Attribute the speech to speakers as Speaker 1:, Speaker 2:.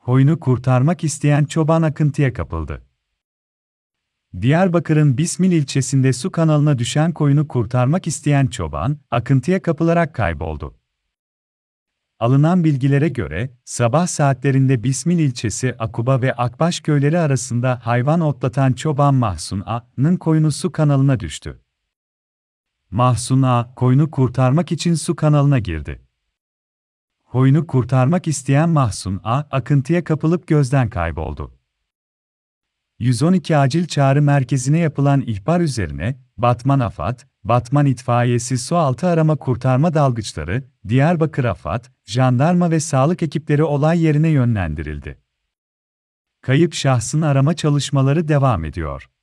Speaker 1: Koyunu kurtarmak isteyen çoban akıntıya kapıldı. Diyarbakır'ın Bismil ilçesinde su kanalına düşen koyunu kurtarmak isteyen çoban, akıntıya kapılarak kayboldu. Alınan bilgilere göre, sabah saatlerinde Bismil ilçesi Akuba ve Akbaş köyleri arasında hayvan otlatan çoban Mahsun A'nın koyunu su kanalına düştü. Mahsun A, koyunu kurtarmak için su kanalına girdi. Koyunu kurtarmak isteyen Mahsun A. akıntıya kapılıp gözden kayboldu. 112 Acil Çağrı Merkezi'ne yapılan ihbar üzerine, Batman Afat, Batman İtfaiyesi Sualtı Arama Kurtarma Dalgıçları, Diyarbakır Afat, jandarma ve sağlık ekipleri olay yerine yönlendirildi. Kayıp şahsın arama çalışmaları devam ediyor.